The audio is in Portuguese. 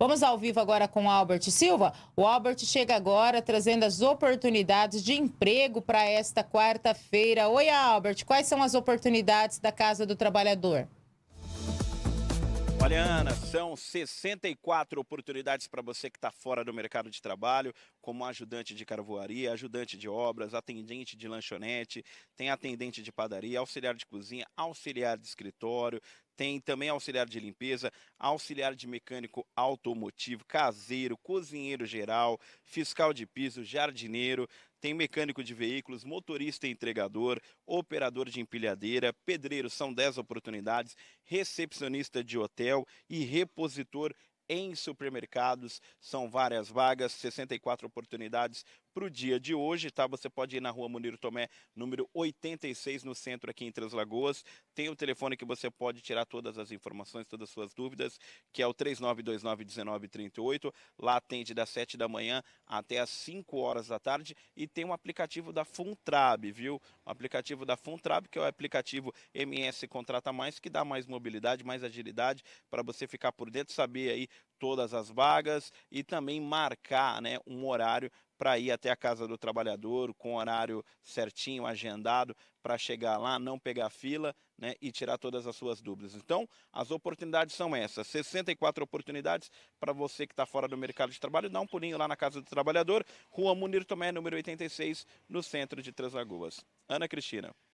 Vamos ao vivo agora com o Albert Silva. O Albert chega agora trazendo as oportunidades de emprego para esta quarta-feira. Oi, Albert, quais são as oportunidades da Casa do Trabalhador? Olha, Ana, são 64 oportunidades para você que está fora do mercado de trabalho, como ajudante de carvoaria, ajudante de obras, atendente de lanchonete, tem atendente de padaria, auxiliar de cozinha, auxiliar de escritório, tem também auxiliar de limpeza, auxiliar de mecânico automotivo, caseiro, cozinheiro geral, fiscal de piso, jardineiro, tem mecânico de veículos, motorista e entregador, operador de empilhadeira, pedreiro, são 10 oportunidades, recepcionista de hotel e repositor em supermercados. São várias vagas, 64 oportunidades para o dia de hoje, tá? Você pode ir na rua Munir Tomé, número 86, no centro, aqui em Três Lagoas. Tem o um telefone que você pode tirar todas as informações, todas as suas dúvidas, que é o 39291938. Lá atende das 7 da manhã até as 5 horas da tarde. E tem um aplicativo da Funtrab, viu? O aplicativo da Funtrab, que é o aplicativo MS Contrata Mais, que dá mais mobilidade, mais agilidade, para você ficar por dentro, saber aí todas as vagas e também marcar né, um horário para ir até a casa do trabalhador com horário certinho, agendado, para chegar lá, não pegar fila né, e tirar todas as suas dúvidas. Então, as oportunidades são essas: 64 oportunidades para você que está fora do mercado de trabalho. Dá um pulinho lá na casa do trabalhador, Rua Munir Tomé, número 86, no centro de Três Lagoas. Ana Cristina.